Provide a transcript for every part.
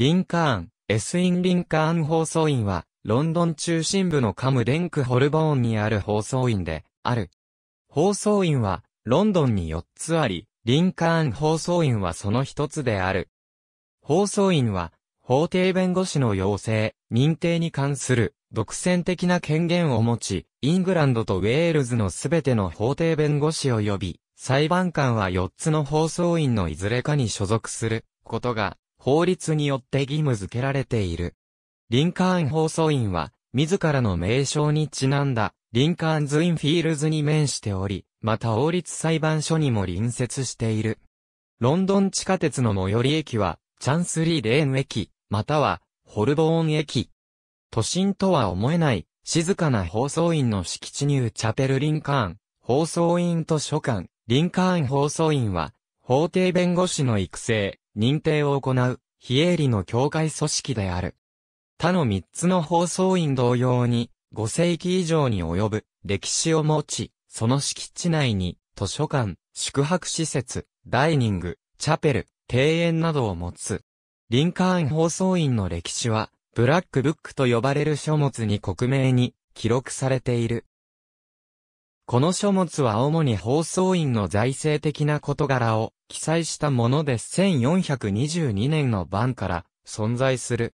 リンカーン、エスイン・リンカーン放送院は、ロンドン中心部のカムデンク・ホルボーンにある放送院で、ある。放送院は、ロンドンに4つあり、リンカーン放送院はその一つである。放送院は、法廷弁護士の要請、認定に関する、独占的な権限を持ち、イングランドとウェールズのすべての法廷弁護士及び、裁判官は4つの放送院のいずれかに所属することが法律によって義務付けられている。リンカーン放送院は、自らの名称にちなんだ、リンカーンズ・インフィールズに面しており、また王立裁判所にも隣接している。ロンドン地下鉄の最寄り駅は、チャンスリーレーン駅、または、ホルボーン駅。都心とは思えない、静かな放送院の敷地にチャペル・リンカーン、放送院図書館、リンカーン放送院は、法廷弁護士の育成、認定を行う、非営利の教会組織である。他の三つの放送員同様に、五世紀以上に及ぶ歴史を持ち、その敷地内に図書館、宿泊施設、ダイニング、チャペル、庭園などを持つ。リンカーン放送員の歴史は、ブラックブックと呼ばれる書物に国名に記録されている。この書物は主に放送員の財政的な事柄を記載したもので1422年の版から存在する。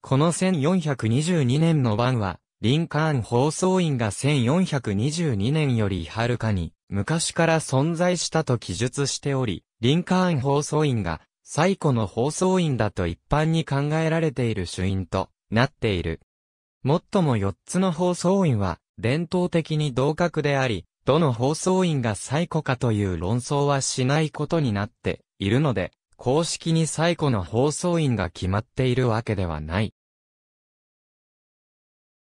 この1422年の版は、リンカーン放送員が1422年よりはるかに昔から存在したと記述しており、リンカーン放送員が最古の放送員だと一般に考えられている主因となっている。もっとも4つの放送員は伝統的に同格であり、どの放送員が最古かという論争はしないことになっているので、公式に最古の放送員が決まっているわけではない。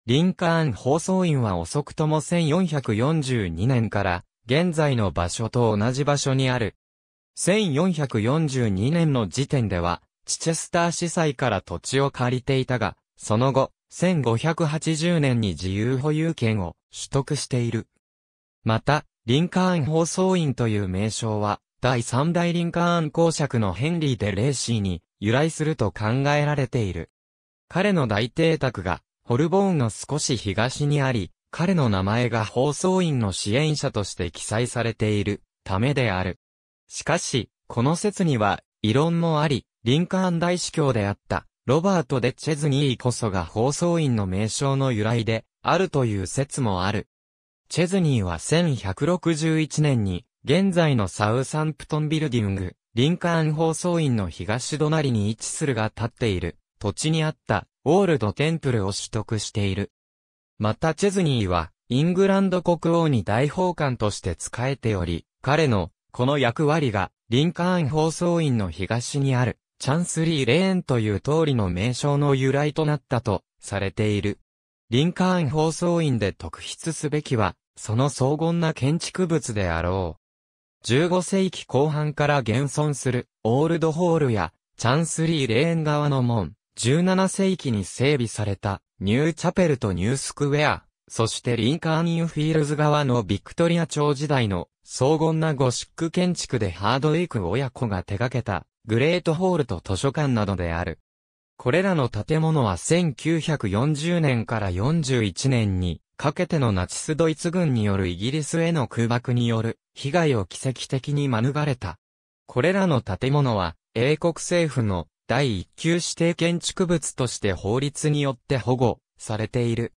リンカーン放送員は遅くとも1442年から現在の場所と同じ場所にある。1442年の時点では、チチェスター司祭から土地を借りていたが、その後、1580年に自由保有権を取得している。また、リンカーン放送員という名称は、第3代リンカーン公爵のヘンリー・デ・レーシーに由来すると考えられている。彼の大邸宅が、ホルボーンの少し東にあり、彼の名前が放送員の支援者として記載されているためである。しかし、この説には、異論もあり、リンカーン大司教であったロバート・デ・チェズニーこそが放送員の名称の由来で、あるという説もある。チェズニーは1161年に、現在のサウサンプトンビルディング、リンカーン放送員の東隣に位置するが立っている、土地にあった、オールドテンプルを取得している。またチェズニーは、イングランド国王に大法官として仕えており、彼の、この役割が、リンカーン放送員の東にある、チャンスリーレーンという通りの名称の由来となったとされている。リンカーン放送員で特筆すべきは、その荘厳な建築物であろう。15世紀後半から現存するオールドホールやチャンスリーレーン側の門、17世紀に整備されたニューチャペルとニュースクウェア、そしてリンカーンインフィールズ側のビクトリア朝時代の荘厳なゴシック建築でハードウィーク親子が手掛けたグレートホールと図書館などである。これらの建物は1940年から41年にかけてのナチスドイツ軍によるイギリスへの空爆による被害を奇跡的に免れた。これらの建物は英国政府の第一級指定建築物として法律によって保護されている。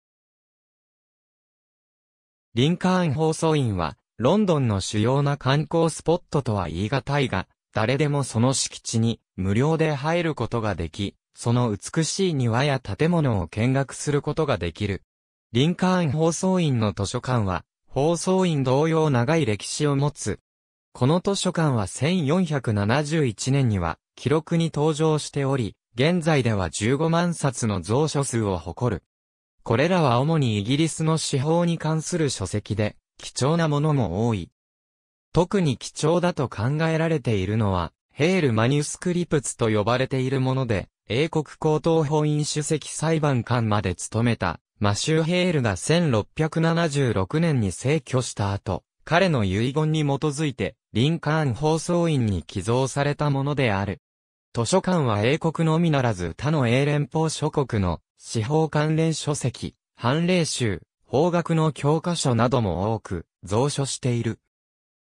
リンカーン放送院はロンドンの主要な観光スポットとは言い難いが、誰でもその敷地に無料で入ることができ、その美しい庭や建物を見学することができる。リンカーン放送院の図書館は、放送院同様長い歴史を持つ。この図書館は1471年には記録に登場しており、現在では15万冊の蔵書数を誇る。これらは主にイギリスの司法に関する書籍で、貴重なものも多い。特に貴重だと考えられているのは、ヘールマニュスクリプツと呼ばれているもので、英国高等法院主席裁判官まで務めた、マシュー・ヘールが1676年に逝去した後、彼の遺言に基づいて、リンカーン放送院に寄贈されたものである。図書館は英国のみならず他の英連邦諸国の司法関連書籍、判例集、法学の教科書なども多く、蔵書している。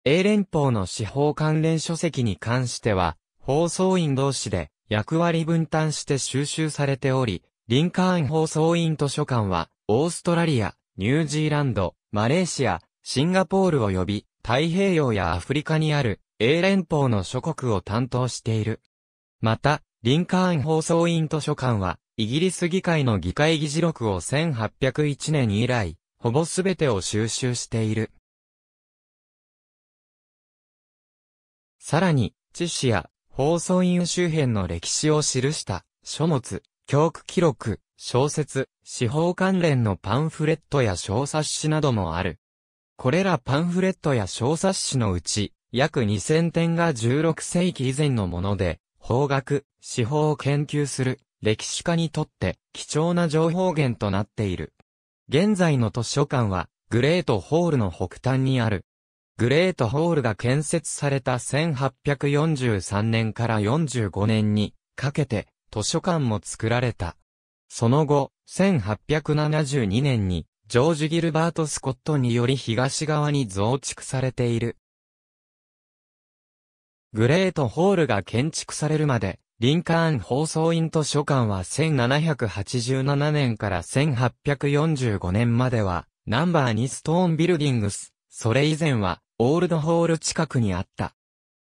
英連邦の司法関連書籍に関しては、放送員同士で役割分担して収集されており、リンカーン放送員図書館は、オーストラリア、ニュージーランド、マレーシア、シンガポール及び、太平洋やアフリカにある、英連邦の諸国を担当している。また、リンカーン放送員図書館は、イギリス議会の議会議事録を1801年以来、ほぼすべてを収集している。さらに、知史や放送院周辺の歴史を記した書物、教区記録、小説、司法関連のパンフレットや小冊子などもある。これらパンフレットや小冊子のうち、約2000点が16世紀以前のもので、法学、司法を研究する歴史家にとって貴重な情報源となっている。現在の図書館は、グレートホールの北端にあるグレートホールが建設された1843年から45年にかけて図書館も作られた。その後、1872年にジョージ・ギルバート・スコットにより東側に増築されている。グレートホールが建築されるまで、リンカーン放送院図書館は1787年から1845年までは、ナンバー2ストーンビルディングス、それ以前は、オールドホール近くにあった。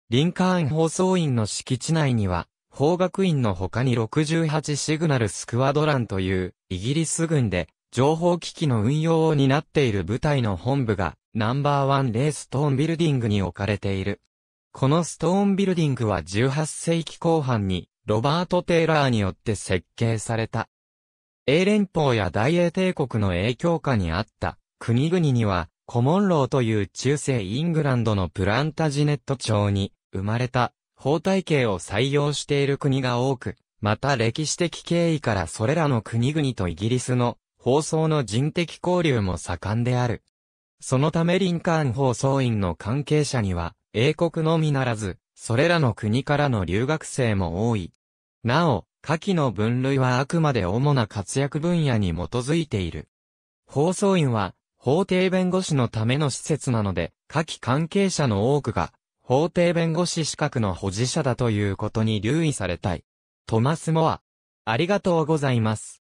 リンカーン放送員の敷地内には、法学院の他に68シグナルスクワドランという、イギリス軍で、情報機器の運用を担っている部隊の本部が、ナンバーワンレーストーンビルディングに置かれている。このストーンビルディングは18世紀後半に、ロバート・テイラーによって設計された。英連邦や大英帝国の影響下にあった国々にはコモンローという中世イングランドのプランタジネット町に生まれた法体系を採用している国が多く、また歴史的経緯からそれらの国々とイギリスの放送の人的交流も盛んである。そのためリンカーン放送員の関係者には、英国のみならず、それらの国からの留学生も多い。なお、下記の分類はあくまで主な活躍分野に基づいている。放送員は、法廷弁護士のための施設なので、下記関係者の多くが、法廷弁護士資格の保持者だということに留意されたい。トマス・モア。ありがとうございます。